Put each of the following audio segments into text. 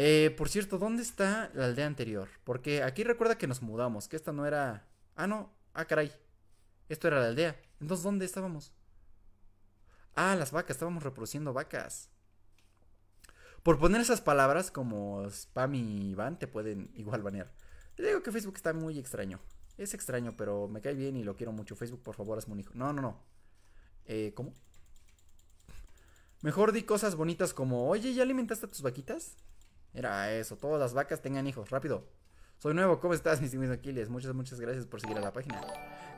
Eh, por cierto, ¿dónde está la aldea anterior? Porque aquí recuerda que nos mudamos, que esta no era... Ah, no. Ah, caray. Esto era la aldea. Entonces, ¿dónde estábamos? Ah, las vacas. Estábamos reproduciendo vacas. Por poner esas palabras como spam y ban, te pueden igual banear. Le digo que Facebook está muy extraño. Es extraño, pero me cae bien y lo quiero mucho. Facebook, por favor, hazme un hijo. No, no, no. Eh, ¿Cómo? Mejor di cosas bonitas como, oye, ¿ya alimentaste a tus vaquitas? Era eso, todas las vacas tengan hijos, rápido. Soy nuevo, ¿cómo estás, mis Aquiles? Muchas, muchas gracias por seguir a la página.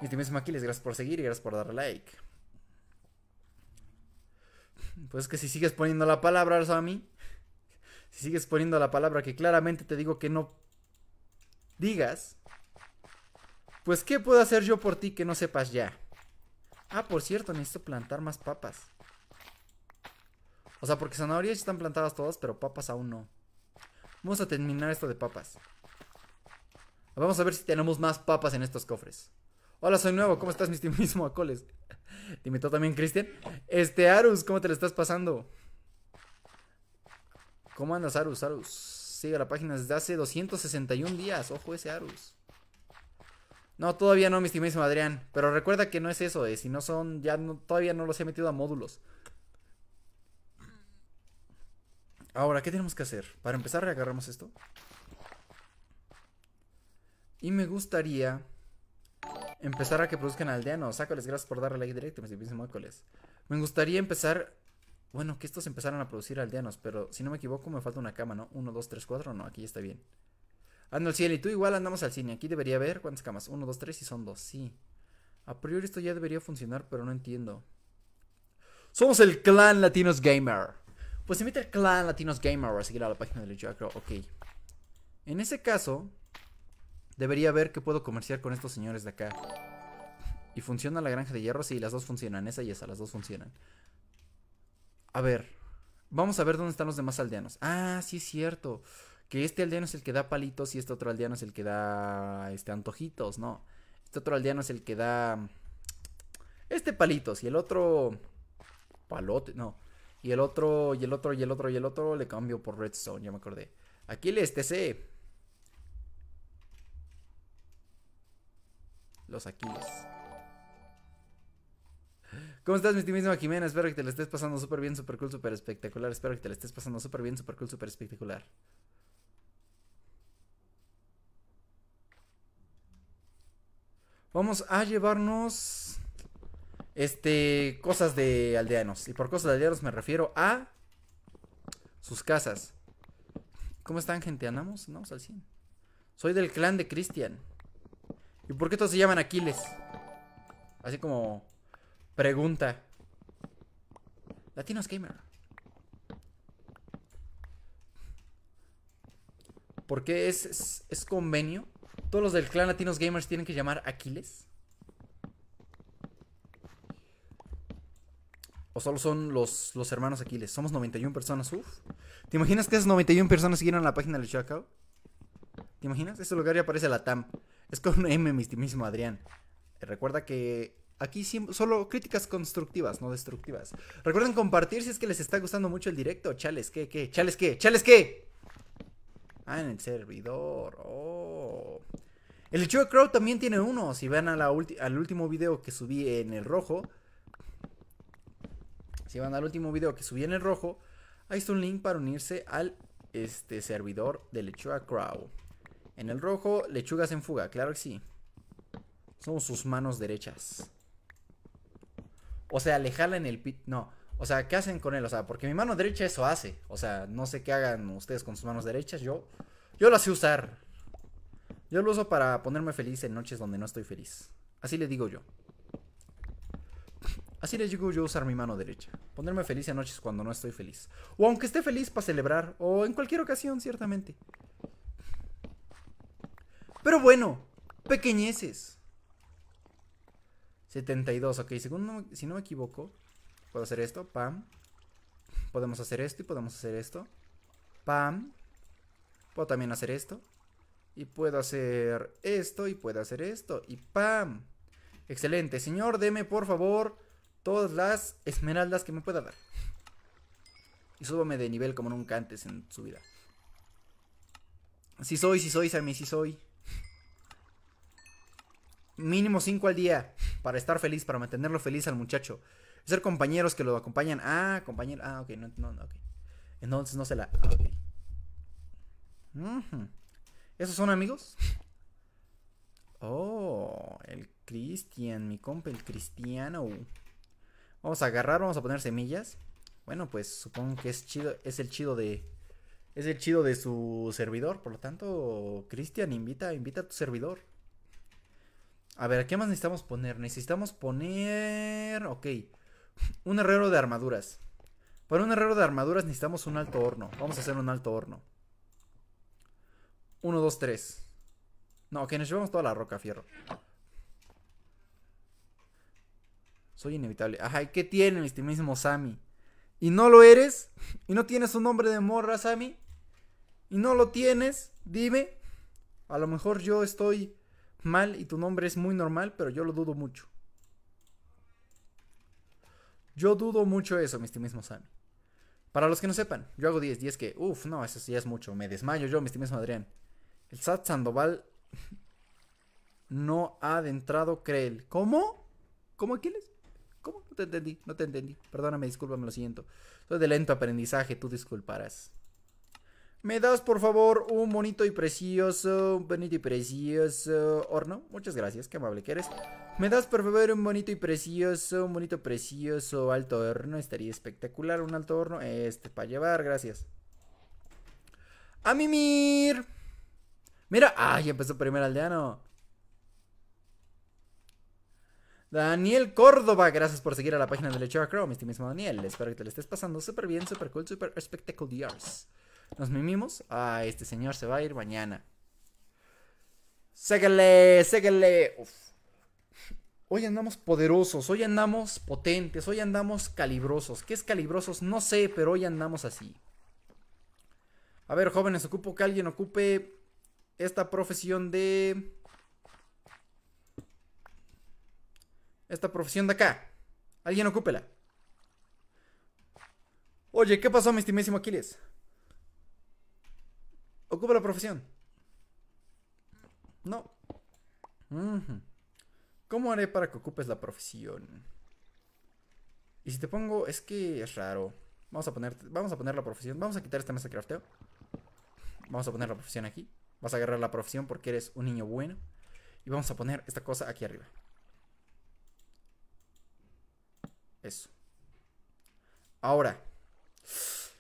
mis Aquiles, gracias por seguir y gracias por dar like. Pues que si sigues poniendo la palabra, mí si sigues poniendo la palabra que claramente te digo que no digas, pues ¿qué puedo hacer yo por ti que no sepas ya? Ah, por cierto, necesito plantar más papas. O sea, porque zanahorias están plantadas todas, pero papas aún no. Vamos a terminar esto de papas. Vamos a ver si tenemos más papas en estos cofres. Hola, soy nuevo. ¿Cómo estás, mi Acoles? Te invitó también Cristian. Este, Arus, ¿cómo te lo estás pasando? ¿Cómo andas, Arus? Arus. Sigue la página desde hace 261 días. Ojo ese Arus. No, todavía no, mi Adrián. Pero recuerda que no es eso, es, eh. Si no son, ya todavía no los he metido a módulos. Ahora, ¿qué tenemos que hacer? Para empezar, agarramos esto. Y me gustaría empezar a que produzcan aldeanos. Sácales, gracias por darle like directo, mis Me gustaría empezar. Bueno, que estos empezaran a producir aldeanos, pero si no me equivoco, me falta una cama, ¿no? 1, 2, 3, cuatro. no, aquí está bien. Ando al cielo y tú igual andamos al cine. Aquí debería haber cuántas camas. 1, 2, 3 y son dos, sí. A priori esto ya debería funcionar, pero no entiendo. Somos el clan Latinos Gamer. Pues invita al clan Latinos Gamer a seguir a la página de Chakra. Ok. En ese caso, debería ver que puedo comerciar con estos señores de acá. ¿Y funciona la granja de hierro? Sí, las dos funcionan. Esa y esa, las dos funcionan. A ver. Vamos a ver dónde están los demás aldeanos. Ah, sí es cierto. Que este aldeano es el que da palitos y este otro aldeano es el que da este antojitos, ¿no? Este otro aldeano es el que da este palitos y el otro palote, no. Y el otro, y el otro, y el otro, y el otro le cambio por redstone, ya me acordé. Aquiles, este TC. Los Aquiles. ¿Cómo estás, mi estimísima Jimena? Espero que te la estés pasando súper bien, súper cool, súper espectacular. Espero que te la estés pasando súper bien, súper cool, súper espectacular. Vamos a llevarnos este, cosas de aldeanos. Y por cosas de aldeanos me refiero a sus casas. ¿Cómo están, gente? ¿Andamos? no al 100. Soy del clan de Cristian. ¿Y por qué todos se llaman Aquiles? Así como pregunta. Latinos Gamer. ¿Por qué es, es convenio? ¿Todos los del clan Latinos Gamers tienen que llamar Aquiles? solo son los, los hermanos Aquiles. Somos 91 personas. Uf. ¿Te imaginas que esas 91 personas siguieron la página del Chacao? ¿Te imaginas? Ese lugar ya aparece la TAM. Es con un M, mi estimísimo Adrián. Eh, recuerda que aquí siempre, solo críticas constructivas, no destructivas. Recuerden compartir si es que les está gustando mucho el directo. Chales, ¿qué? ¿Qué? ¿Chales qué? ¿Chales qué? Ah, en el servidor. Oh. El Lechuga también tiene uno. Si ven al último video que subí en el rojo, si van al último video que subí en el rojo, ahí está un link para unirse al este servidor de Lechuga Crow. En el rojo, lechugas en fuga, claro que sí. Son sus manos derechas. O sea, le jalan el pit. No. O sea, ¿qué hacen con él? O sea, porque mi mano derecha eso hace. O sea, no sé qué hagan ustedes con sus manos derechas. Yo. Yo lo sé usar. Yo lo uso para ponerme feliz en noches donde no estoy feliz. Así le digo yo. Así les digo yo usar mi mano derecha. Ponerme feliz anoche cuando no estoy feliz. O aunque esté feliz para celebrar. O en cualquier ocasión, ciertamente. Pero bueno, pequeñeces. 72, ok. Según si no me equivoco, puedo hacer esto. Pam. Podemos hacer esto y podemos hacer esto. Pam. Puedo también hacer esto. Y puedo hacer esto y puedo hacer esto. Y pam. Excelente. Señor, deme por favor todas las esmeraldas que me pueda dar. Y súbame de nivel como nunca antes en su vida. Si soy, si soy, Sammy, si soy. Mínimo 5 al día para estar feliz, para mantenerlo feliz al muchacho. Ser compañeros que lo acompañan. Ah, compañero. Ah, ok, no, no, ok. Entonces no se la. Ah, ok. ¿Esos son amigos? Oh, el Cristian, mi compa, el cristiano. Vamos a agarrar, vamos a poner semillas. Bueno, pues supongo que es chido, es el chido de es el chido de su servidor, por lo tanto, Cristian invita, invita a tu servidor. A ver, ¿qué más necesitamos poner? Necesitamos poner, ok, un herrero de armaduras. Para un herrero de armaduras necesitamos un alto horno. Vamos a hacer un alto horno. Uno, dos, tres No, que nos llevamos toda la roca, fierro. Soy inevitable. Ajá, ¿y qué tiene mi estimismo Sammy? Y no lo eres, y no tienes un nombre de morra, Sammy, y no lo tienes, dime. A lo mejor yo estoy mal y tu nombre es muy normal, pero yo lo dudo mucho. Yo dudo mucho eso, mi Sammy. Para los que no sepan, yo hago 10, 10 que, uf, no, eso sí es mucho, me desmayo yo, mi estimismo Adrián. El Sat Sandoval no ha adentrado Creel. ¿Cómo? ¿Cómo es? ¿Cómo? No te entendí, no te entendí. Perdóname, discúlpame, lo siento. Soy de lento aprendizaje, tú disculparás. ¿Me das, por favor, un bonito y precioso, un bonito y precioso horno? Muchas gracias, qué amable que eres. ¿Me das, por favor, un bonito y precioso, un bonito, precioso alto horno? Estaría espectacular un alto horno. Este, para llevar, gracias. ¡A mimir! Mira, ¡ay, empezó primer aldeano! Daniel Córdoba, gracias por seguir a la página de Lechera Crow, mi mismo Daniel. Espero que te lo estés pasando súper bien, súper cool, súper espectacular. Nos mimimos. Ah, este señor se va a ir mañana. Séguele, séguele. Hoy andamos poderosos, hoy andamos potentes, hoy andamos calibrosos. ¿Qué es calibrosos? No sé, pero hoy andamos así. A ver, jóvenes, ocupo que alguien ocupe esta profesión de esta profesión de acá. Alguien ocúpela. Oye, ¿qué pasó, mi estimísimo Aquiles? Ocupa la profesión. No. ¿Cómo haré para que ocupes la profesión? Y si te pongo, es que es raro. Vamos a poner, vamos a poner la profesión. Vamos a quitar esta mesa de crafteo. Vamos a poner la profesión aquí. Vas a agarrar la profesión porque eres un niño bueno. Y vamos a poner esta cosa aquí arriba. Eso. Ahora.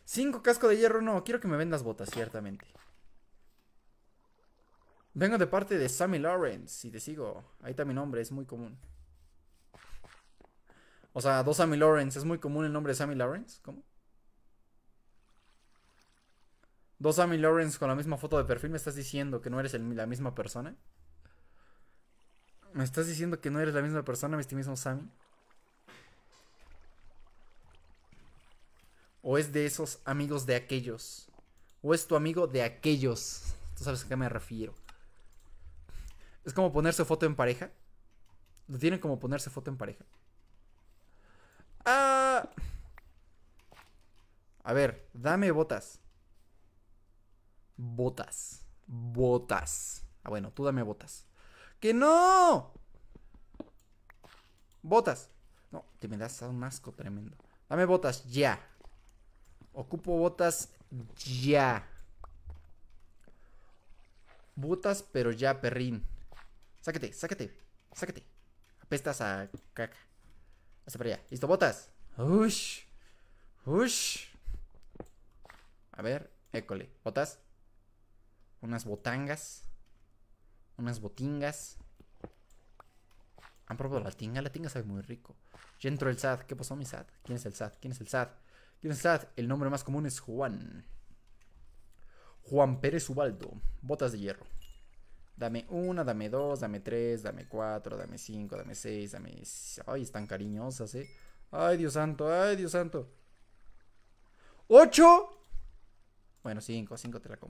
Cinco casco de hierro. No, quiero que me vendas botas, ciertamente. Vengo de parte de Sammy Lawrence y te sigo. Ahí está mi nombre, es muy común. O sea, dos Sammy Lawrence. ¿Es muy común el nombre de Sammy Lawrence? ¿Cómo? Dos Sammy Lawrence con la misma foto de perfil. ¿Me estás diciendo que no eres la misma persona? ¿Me estás diciendo que no eres la misma persona, mi mismo Sammy? o es de esos amigos de aquellos, o es tu amigo de aquellos. Tú sabes a qué me refiero. Es como ponerse foto en pareja. Lo tienen como ponerse foto en pareja. Ah. A ver, dame botas. Botas. Botas. Ah, bueno, tú dame botas. ¡Que no! Botas. No, te me das un asco tremendo. Dame botas, ya. Ocupo botas ya. Botas, pero ya, perrín. Sáquete, sáquete, sáquete. Apestas a caca. Hace para allá. Listo, botas. Ush. Ush. A ver, école. Botas. Unas botangas. Unas botingas. ¿Han probado la tinga? La tinga sabe muy rico. Ya entro el SAT. ¿Qué pasó, mi sad? ¿Quién es el sad? ¿Quién es el SAT? el nombre más común es Juan. Juan Pérez Ubaldo. Botas de hierro. Dame una, dame dos, dame tres, dame cuatro, dame cinco, dame seis, dame... Ay, están cariñosas, eh. Ay, Dios santo, ay, Dios santo. ¿Ocho? Bueno, cinco, cinco te la compro.